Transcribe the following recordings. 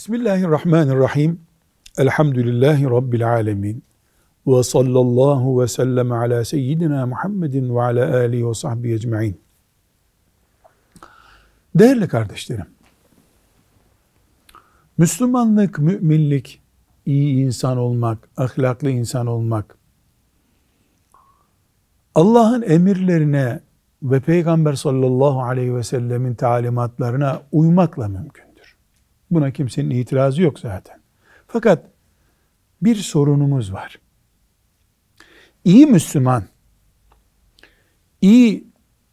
Bismillahirrahmanirrahim. Elhamdülillahi Rabbil alemin. Ve sallallahu ve sellem ala seyyidina Muhammedin ve ala alihi ve sahbihi ecma'in. Değerli kardeşlerim, Müslümanlık, müminlik, iyi insan olmak, ahlaklı insan olmak, Allah'ın emirlerine ve Peygamber sallallahu aleyhi ve sellemin talimatlarına uymakla mümkün. Buna kimsenin itirazı yok zaten. Fakat bir sorunumuz var. İyi Müslüman, iyi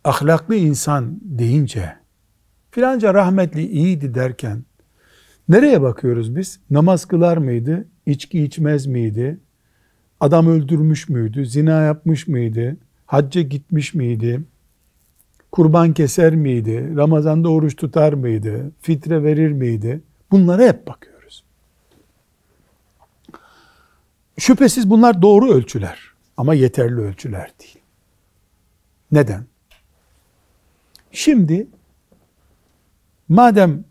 ahlaklı insan deyince, filanca rahmetli iyiydi derken, nereye bakıyoruz biz? Namaz kılar mıydı? İçki içmez miydi? Adam öldürmüş müydü? Zina yapmış mıydı? Hacca gitmiş miydi? Kurban keser miydi? Ramazanda oruç tutar mıydı? Fitre verir miydi? Bunlara hep bakıyoruz. Şüphesiz bunlar doğru ölçüler ama yeterli ölçüler değil. Neden? Şimdi madem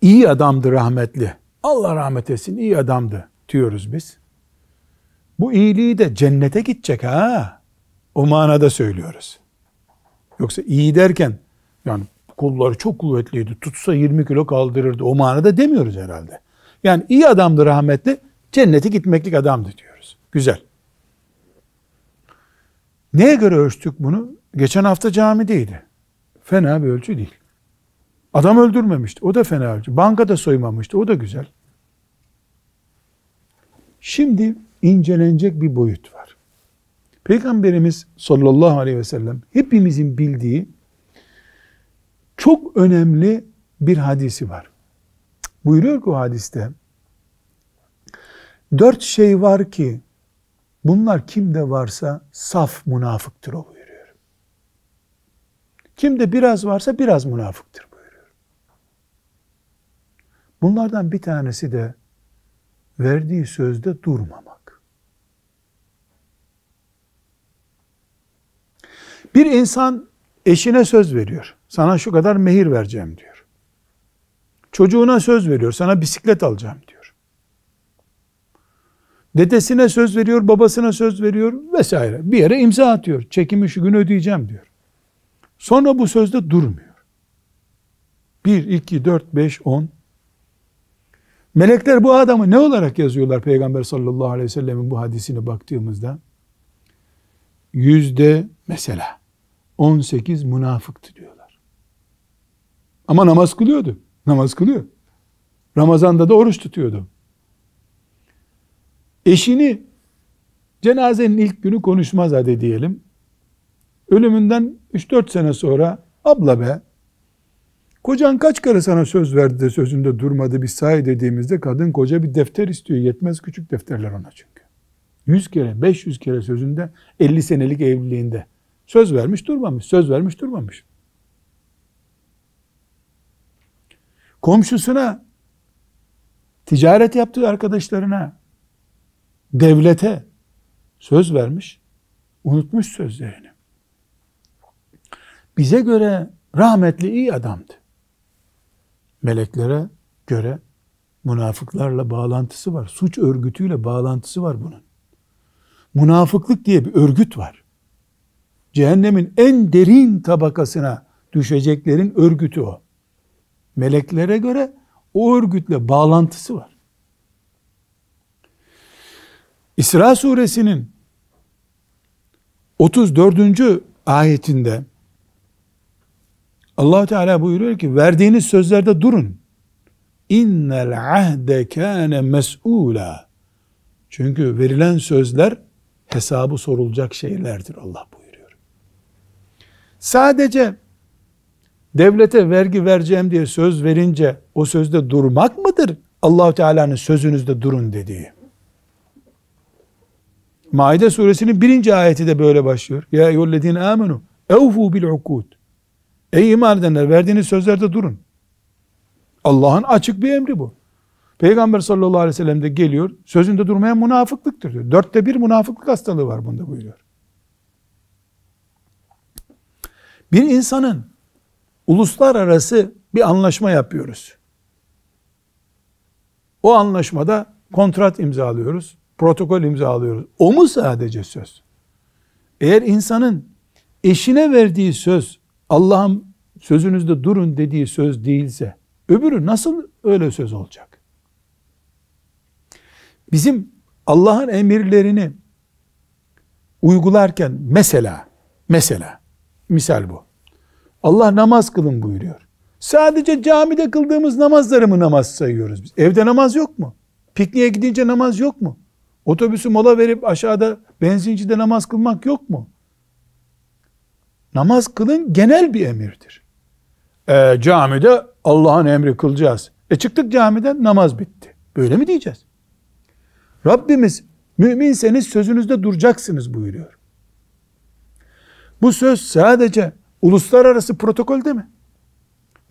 iyi adamdı rahmetli, Allah rahmet etsin iyi adamdı diyoruz biz. Bu iyiliği de cennete gidecek ha. O manada söylüyoruz. Yoksa iyi derken yani kolları çok kuvvetliydi. Tutsa 20 kilo kaldırırdı. O manada demiyoruz herhalde. Yani iyi adamdı rahmetli. Cennete gitmeklik adamdı diyoruz. Güzel. Neye göre ölçtük bunu? Geçen hafta camideydi. Fena bir ölçü değil. Adam öldürmemişti. O da fena ölçü. Bankada soymamıştı. O da güzel. Şimdi incelenecek bir boyut var. Peygamberimiz sallallahu aleyhi ve sellem hepimizin bildiği çok önemli bir hadisi var. Buyuruyor ki o hadiste, dört şey var ki bunlar kimde varsa saf münafıktır o buyuruyor. Kimde biraz varsa biraz münafıktır buyuruyor. Bunlardan bir tanesi de verdiği sözde durmamak. Bir insan Eşine söz veriyor. Sana şu kadar mehir vereceğim diyor. Çocuğuna söz veriyor. Sana bisiklet alacağım diyor. Dedesine söz veriyor, babasına söz veriyor vesaire. Bir yere imza atıyor. Çekimi şu gün ödeyeceğim diyor. Sonra bu sözde durmuyor. 1, 2, 4, 5, 10. Melekler bu adamı ne olarak yazıyorlar Peygamber sallallahu aleyhi ve sellemin bu hadisine baktığımızda? Yüzde mesela 18 münafıktı diyorlar. Ama namaz kılıyordu. Namaz kılıyor. Ramazan'da da oruç tutuyordu. Eşini cenazenin ilk günü konuşmaz hadi diyelim. Ölümünden 3-4 sene sonra abla be kocan kaç kere sana söz verdi de sözünde durmadı bir say dediğimizde kadın koca bir defter istiyor. Yetmez küçük defterler ona çünkü. 100 kere 500 kere sözünde 50 senelik evliliğinde Söz vermiş durmamış, söz vermiş durmamış. Komşusuna, ticaret yaptığı arkadaşlarına, devlete söz vermiş, unutmuş sözlerini. Bize göre rahmetli iyi adamdı. Meleklere göre münafıklarla bağlantısı var. Suç örgütüyle bağlantısı var bunun. Münafıklık diye bir örgüt var. Cehennemin en derin tabakasına düşeceklerin örgütü o. Meleklere göre o örgütle bağlantısı var. İsra suresinin 34. ayetinde allah Teala buyuruyor ki verdiğiniz sözlerde durun. İnnel ahde kâne mes'ûlâ. Çünkü verilen sözler hesabı sorulacak şeylerdir Allah buyuruyor. Sadece devlete vergi vereceğim diye söz verince o sözde durmak mıdır? Allah Teala'nın sözünüzde durun dediği. Maide suresinin birinci ayeti de böyle başlıyor. Ya eyyüllezine amenu evfu bil ukud. Ey iman edenler verdiğiniz sözlerde durun. Allah'ın açık bir emri bu. Peygamber sallallahu aleyhi ve sellem de geliyor. Sözünde durmayan münafıklıktır diyor. Dörtte bir münafıklık hastalığı var bunda buyuruyor. Bir insanın uluslararası bir anlaşma yapıyoruz. O anlaşmada kontrat imzalıyoruz, protokol imzalıyoruz. O mu sadece söz? Eğer insanın eşine verdiği söz Allah'ım sözünüzde durun dediği söz değilse öbürü nasıl öyle söz olacak? Bizim Allah'ın emirlerini uygularken mesela mesela misal bu. Allah namaz kılın buyuruyor. Sadece camide kıldığımız namazları mı namaz sayıyoruz biz? Evde namaz yok mu? Pikniğe gidince namaz yok mu? Otobüsü mola verip aşağıda benzincide namaz kılmak yok mu? Namaz kılın genel bir emirdir. E, camide Allah'ın emri kılacağız. E çıktık camiden namaz bitti. Böyle mi diyeceğiz? Rabbimiz müminseniz sözünüzde duracaksınız buyuruyor. Bu söz sadece uluslararası protokolde mi?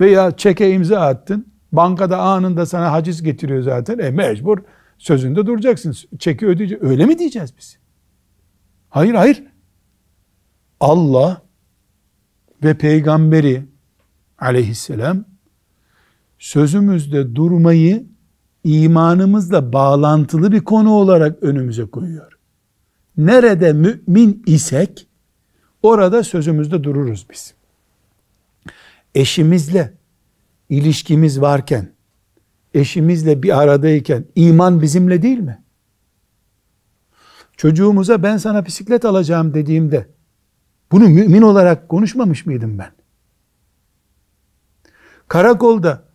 Veya çeke imza attın, bankada anında sana haciz getiriyor zaten. E mecbur sözünde duracaksın. Çeki ödeyecek. Öyle mi diyeceğiz biz? Hayır hayır. Allah ve peygamberi aleyhisselam sözümüzde durmayı imanımızla bağlantılı bir konu olarak önümüze koyuyor. Nerede mümin isek Orada sözümüzde dururuz biz. Eşimizle ilişkimiz varken, eşimizle bir aradayken iman bizimle değil mi? Çocuğumuza ben sana bisiklet alacağım dediğimde bunu mümin olarak konuşmamış mıydım ben? Karakolda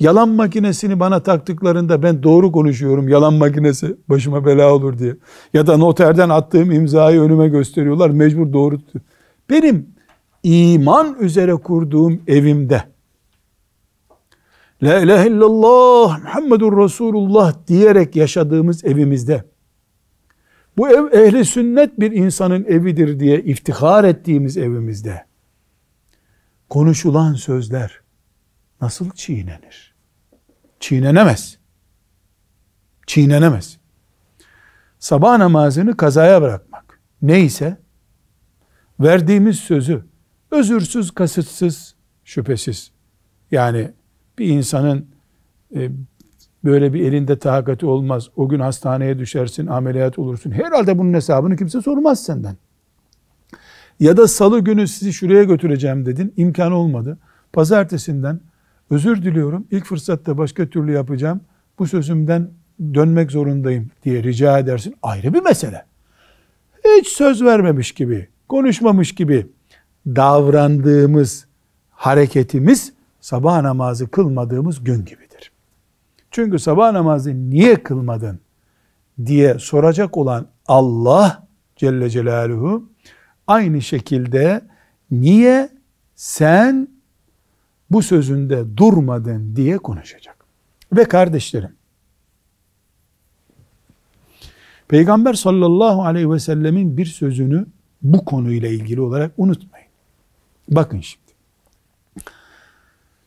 Yalan makinesini bana taktıklarında ben doğru konuşuyorum yalan makinesi başıma bela olur diye. Ya da noterden attığım imzayı önüme gösteriyorlar mecbur doğru. Benim iman üzere kurduğum evimde La ilahe illallah Muhammedur Resulullah diyerek yaşadığımız evimizde bu ev ehli sünnet bir insanın evidir diye iftihar ettiğimiz evimizde konuşulan sözler nasıl çiğnenir? çiğnenemez. Çiğnenemez. Sabah namazını kazaya bırakmak. Neyse verdiğimiz sözü özürsüz, kasıtsız, şüphesiz. Yani bir insanın e, böyle bir elinde tahakati olmaz. O gün hastaneye düşersin, ameliyat olursun. Herhalde bunun hesabını kimse sormaz senden. Ya da salı günü sizi şuraya götüreceğim dedin, imkan olmadı. Pazartesinden özür diliyorum İlk fırsatta başka türlü yapacağım bu sözümden dönmek zorundayım diye rica edersin ayrı bir mesele. Hiç söz vermemiş gibi, konuşmamış gibi davrandığımız hareketimiz sabah namazı kılmadığımız gün gibidir. Çünkü sabah namazı niye kılmadın diye soracak olan Allah Celle Celaluhu aynı şekilde niye sen bu sözünde durmadın diye konuşacak. Ve kardeşlerim, Peygamber sallallahu aleyhi ve sellemin bir sözünü bu konuyla ilgili olarak unutmayın. Bakın şimdi.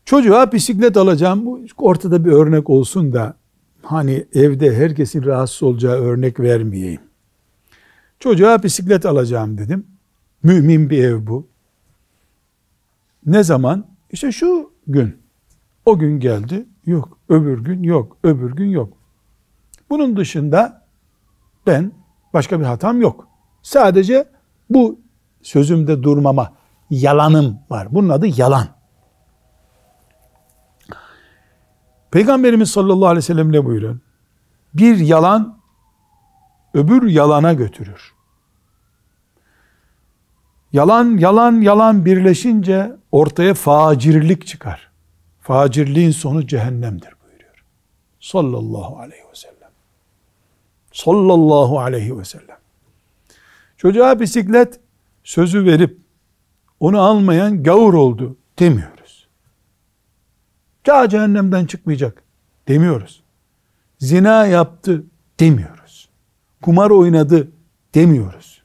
Çocuğa bisiklet alacağım. Bu ortada bir örnek olsun da hani evde herkesin rahatsız olacağı örnek vermeyeyim. Çocuğa bisiklet alacağım dedim. Mümin bir ev bu. Ne zaman? İşte şu gün, o gün geldi, yok. Öbür gün yok, öbür gün yok. Bunun dışında ben başka bir hatam yok. Sadece bu sözümde durmama yalanım var. Bunun adı yalan. Peygamberimiz sallallahu aleyhi ve sellem ne buyuruyor? Bir yalan öbür yalana götürür. Yalan, yalan, yalan birleşince ortaya facirlik çıkar. Facirliğin sonu cehennemdir buyuruyor. Sallallahu aleyhi ve sellem. Sallallahu aleyhi ve sellem. Çocuğa bisiklet sözü verip onu almayan gavur oldu demiyoruz. Ta cehennemden çıkmayacak demiyoruz. Zina yaptı demiyoruz. Kumar oynadı demiyoruz.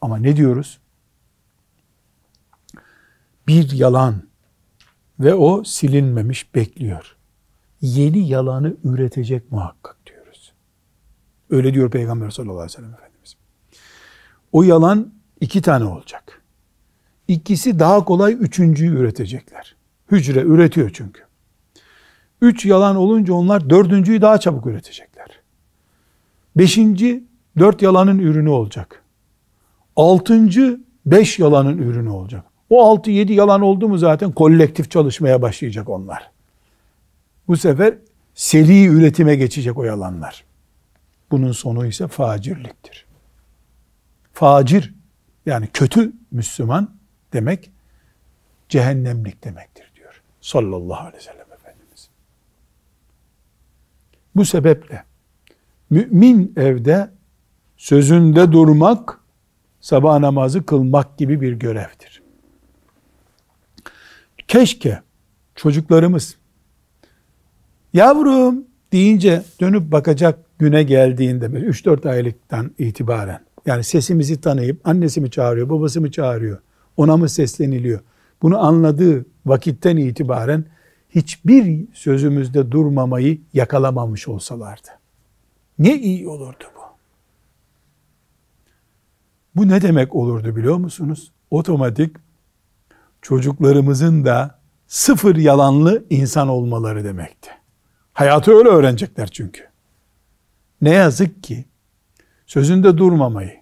Ama ne diyoruz? bir yalan ve o silinmemiş bekliyor. Yeni yalanı üretecek muhakkak diyoruz. Öyle diyor Peygamber sallallahu aleyhi ve sellem Efendimiz. O yalan iki tane olacak. İkisi daha kolay üçüncüyü üretecekler. Hücre üretiyor çünkü. Üç yalan olunca onlar dördüncüyü daha çabuk üretecekler. Beşinci dört yalanın ürünü olacak. Altıncı beş yalanın ürünü olacak. O 6-7 yalan oldu mu zaten kolektif çalışmaya başlayacak onlar. Bu sefer seri üretime geçecek o yalanlar. Bunun sonu ise facirliktir. Facir yani kötü Müslüman demek cehennemlik demektir diyor. Sallallahu aleyhi ve sellem Efendimiz. Bu sebeple mümin evde sözünde durmak, sabah namazı kılmak gibi bir görevdir. Keşke çocuklarımız yavrum deyince dönüp bakacak güne geldiğinde 3-4 aylıktan itibaren yani sesimizi tanıyıp annesi mi çağırıyor, babası mı çağırıyor, ona mı sesleniliyor? Bunu anladığı vakitten itibaren hiçbir sözümüzde durmamayı yakalamamış olsalardı. Ne iyi olurdu bu. Bu ne demek olurdu biliyor musunuz? Otomatik çocuklarımızın da sıfır yalanlı insan olmaları demekti. Hayatı öyle öğrenecekler çünkü. Ne yazık ki sözünde durmamayı,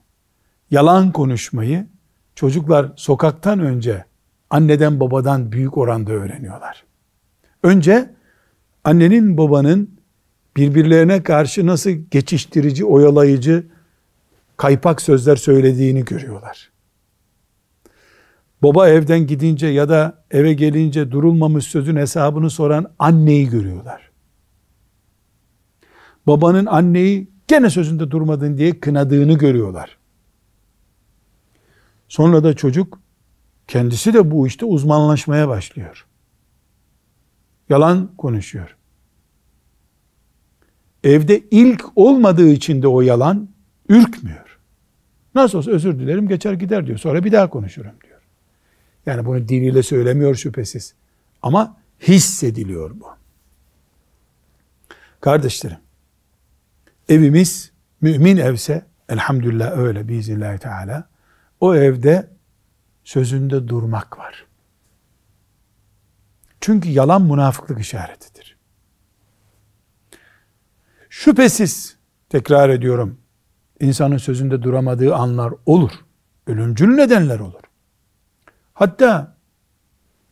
yalan konuşmayı çocuklar sokaktan önce anneden babadan büyük oranda öğreniyorlar. Önce annenin babanın birbirlerine karşı nasıl geçiştirici, oyalayıcı, kaypak sözler söylediğini görüyorlar baba evden gidince ya da eve gelince durulmamış sözün hesabını soran anneyi görüyorlar. Babanın anneyi gene sözünde durmadın diye kınadığını görüyorlar. Sonra da çocuk kendisi de bu işte uzmanlaşmaya başlıyor. Yalan konuşuyor. Evde ilk olmadığı için de o yalan ürkmüyor. Nasıl olsa özür dilerim geçer gider diyor. Sonra bir daha konuşurum yani bunu diliyle söylemiyor şüphesiz. Ama hissediliyor bu. Kardeşlerim, evimiz mümin evse elhamdülillah öyle biiznillahü teala o evde sözünde durmak var. Çünkü yalan münafıklık işaretidir. Şüphesiz tekrar ediyorum insanın sözünde duramadığı anlar olur. Ölümcül nedenler olur. Hatta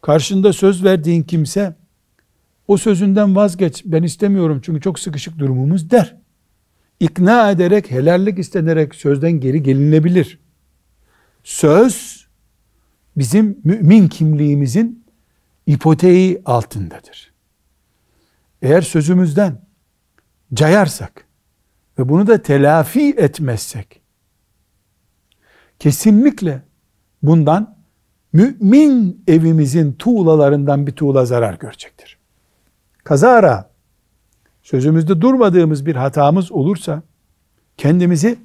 karşında söz verdiğin kimse o sözünden vazgeç ben istemiyorum çünkü çok sıkışık durumumuz der. İkna ederek, helallik istenerek sözden geri gelinebilir. Söz bizim mümin kimliğimizin ipoteği altındadır. Eğer sözümüzden cayarsak ve bunu da telafi etmezsek kesinlikle bundan mümin evimizin tuğlalarından bir tuğla zarar görecektir. Kazara sözümüzde durmadığımız bir hatamız olursa kendimizi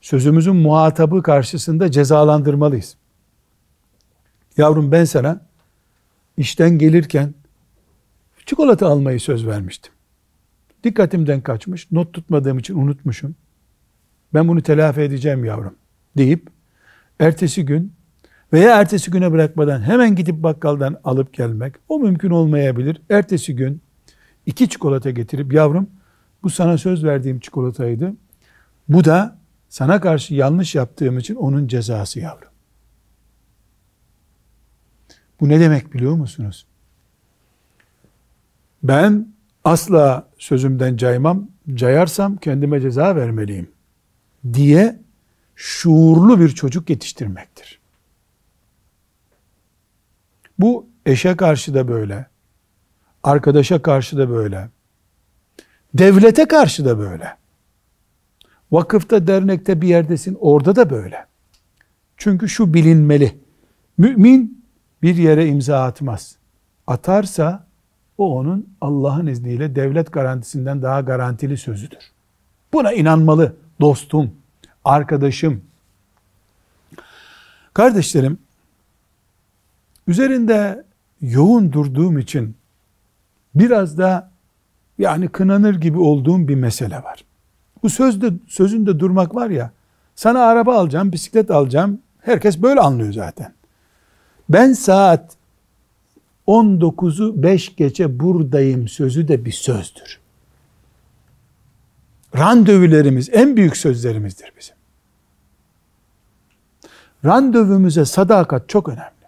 sözümüzün muhatabı karşısında cezalandırmalıyız. Yavrum ben sana işten gelirken çikolata almayı söz vermiştim. Dikkatimden kaçmış, not tutmadığım için unutmuşum. Ben bunu telafi edeceğim yavrum deyip ertesi gün veya ertesi güne bırakmadan hemen gidip bakkaldan alıp gelmek o mümkün olmayabilir. Ertesi gün iki çikolata getirip yavrum bu sana söz verdiğim çikolataydı. Bu da sana karşı yanlış yaptığım için onun cezası yavrum. Bu ne demek biliyor musunuz? Ben asla sözümden caymam, cayarsam kendime ceza vermeliyim diye şuurlu bir çocuk yetiştirmektir. Bu eşe karşı da böyle. Arkadaşa karşı da böyle. Devlete karşı da böyle. Vakıfta, dernekte bir yerdesin orada da böyle. Çünkü şu bilinmeli. Mümin bir yere imza atmaz. Atarsa o onun Allah'ın izniyle devlet garantisinden daha garantili sözüdür. Buna inanmalı dostum, arkadaşım. Kardeşlerim, Üzerinde yoğun durduğum için biraz da yani kınanır gibi olduğum bir mesele var. Bu sözde sözünde durmak var ya. Sana araba alacağım, bisiklet alacağım. Herkes böyle anlıyor zaten. Ben saat 19'u 5 geçe buradayım sözü de bir sözdür. Randevularımız en büyük sözlerimizdir bizim. Randevumuza sadakat çok önemli.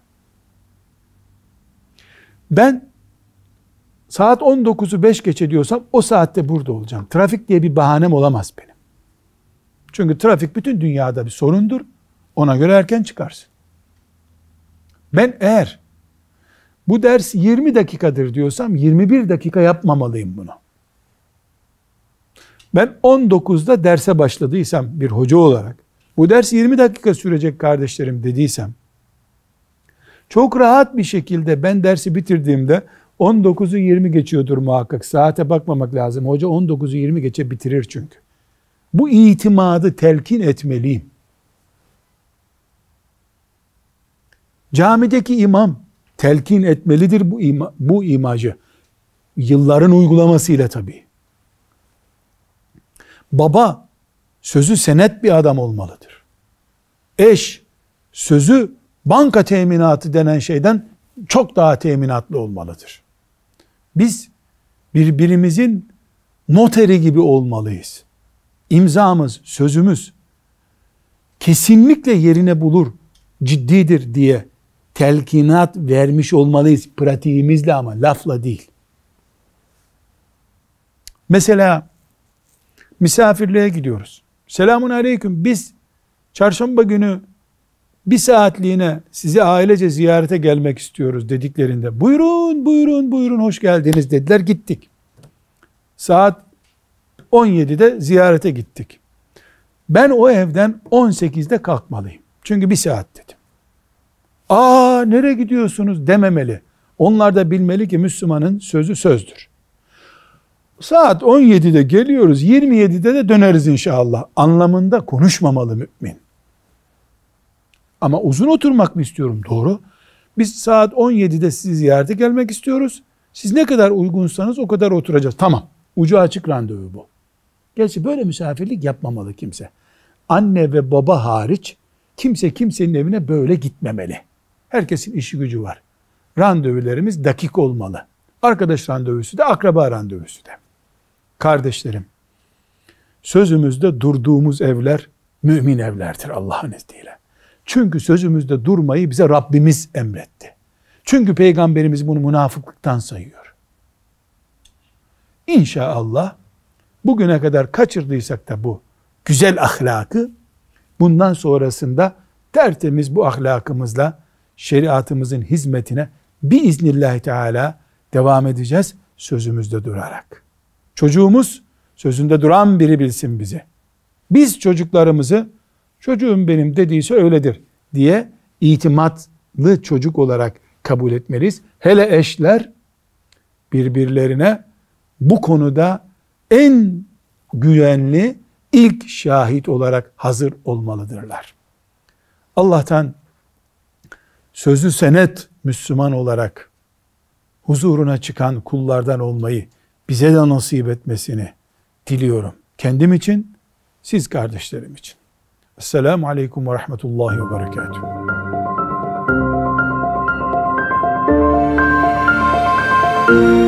Ben saat 19'u 5 geçe diyorsam o saatte burada olacağım. Trafik diye bir bahanem olamaz benim. Çünkü trafik bütün dünyada bir sorundur. Ona göre erken çıkarsın. Ben eğer bu ders 20 dakikadır diyorsam 21 dakika yapmamalıyım bunu. Ben 19'da derse başladıysam bir hoca olarak bu ders 20 dakika sürecek kardeşlerim dediysem çok rahat bir şekilde ben dersi bitirdiğimde 19'u 20 geçiyordur muhakkak. Saate bakmamak lazım. Hoca 19'u 20 geçe bitirir çünkü. Bu itimadı telkin etmeliyim. Camideki imam telkin etmelidir bu, ima, bu imajı. Yılların uygulamasıyla tabii. Baba sözü senet bir adam olmalıdır. Eş sözü banka teminatı denen şeyden çok daha teminatlı olmalıdır. Biz birbirimizin noteri gibi olmalıyız. İmzamız, sözümüz kesinlikle yerine bulur, ciddidir diye telkinat vermiş olmalıyız pratiğimizle ama lafla değil. Mesela misafirliğe gidiyoruz. Selamun aleyküm. Biz çarşamba günü bir saatliğine sizi ailece ziyarete gelmek istiyoruz dediklerinde buyurun buyurun buyurun hoş geldiniz dediler gittik. Saat 17'de ziyarete gittik. Ben o evden 18'de kalkmalıyım. Çünkü bir saat dedim. Aa nereye gidiyorsunuz dememeli. Onlar da bilmeli ki Müslümanın sözü sözdür. Saat 17'de geliyoruz, 27'de de döneriz inşallah. Anlamında konuşmamalı mümin. Ama uzun oturmak mı istiyorum? Doğru. Biz saat 17'de sizi ziyarete gelmek istiyoruz. Siz ne kadar uygunsanız o kadar oturacağız. Tamam. Ucu açık randevu bu. Gerçi böyle misafirlik yapmamalı kimse. Anne ve baba hariç kimse kimsenin evine böyle gitmemeli. Herkesin işi gücü var. Randevularımız dakik olmalı. Arkadaş randevusu da akraba randevusu da. Kardeşlerim, sözümüzde durduğumuz evler mümin evlerdir Allah'ın izniyle. Çünkü sözümüzde durmayı bize Rabbimiz emretti. Çünkü Peygamberimiz bunu münafıklıktan sayıyor. İnşallah bugüne kadar kaçırdıysak da bu güzel ahlakı bundan sonrasında tertemiz bu ahlakımızla şeriatımızın hizmetine biiznillahü teala devam edeceğiz sözümüzde durarak. Çocuğumuz sözünde duran biri bilsin bizi. Biz çocuklarımızı çocuğum benim dediyse öyledir diye itimatlı çocuk olarak kabul etmeliyiz. Hele eşler birbirlerine bu konuda en güvenli ilk şahit olarak hazır olmalıdırlar. Allah'tan sözü senet Müslüman olarak huzuruna çıkan kullardan olmayı bize de nasip etmesini diliyorum. Kendim için, siz kardeşlerim için. Esselamu Aleyküm ve Rahmetullahi ve Berekatuhu.